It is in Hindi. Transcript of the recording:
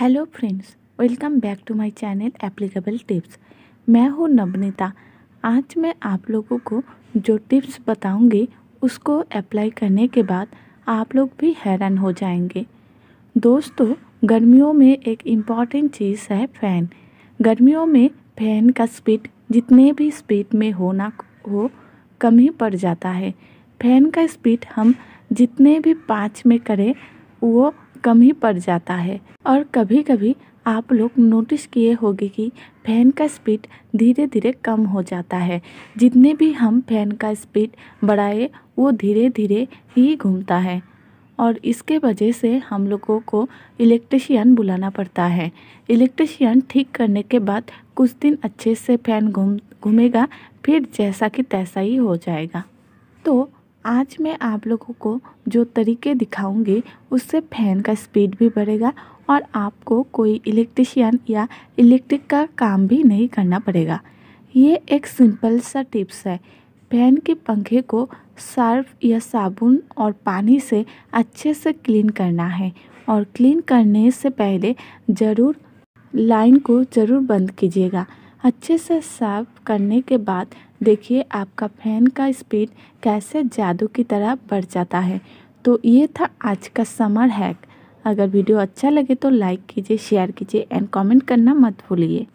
hello friends welcome back to my channel applicable tips मैं हूँ नवनीता आज मैं आप लोगों को जो टिप्स बताऊंगी उसको अप्लाई करने के बाद आप लोग भी हैरान हो जाएंगे दोस्तों गर्मियों में एक इम्पॉर्टेंट चीज़ है फ़ैन गर्मियों में फ़ैन का स्पीड जितने भी स्पीड में होना हो कम ही पड़ जाता है फ़ैन का स्पीड हम जितने भी पाँच में करें वो कम ही पड़ जाता है और कभी कभी आप लोग नोटिस किए होंगे कि फ़ैन का स्पीड धीरे धीरे कम हो जाता है जितने भी हम फैन का स्पीड बढ़ाए वो धीरे धीरे ही घूमता है और इसके वजह से हम लोगों को इलेक्ट्रिशियन बुलाना पड़ता है इलेक्ट्रिशियन ठीक करने के बाद कुछ दिन अच्छे से फ़ैन घूम घूमेगा फिर जैसा कि तैसा ही हो जाएगा तो आज मैं आप लोगों को जो तरीके दिखाऊंगी उससे फैन का स्पीड भी बढ़ेगा और आपको कोई इलेक्ट्रिशियन या इलेक्ट्रिक का काम भी नहीं करना पड़ेगा ये एक सिंपल सा टिप्स है फैन के पंखे को सर्फ या साबुन और पानी से अच्छे से क्लीन करना है और क्लीन करने से पहले ज़रूर लाइन को ज़रूर बंद कीजिएगा अच्छे से साफ करने के बाद देखिए आपका फैन का स्पीड कैसे जादू की तरह बढ़ जाता है तो ये था आज का समर हैक अगर वीडियो अच्छा लगे तो लाइक कीजिए शेयर कीजिए एंड कमेंट करना मत भूलिए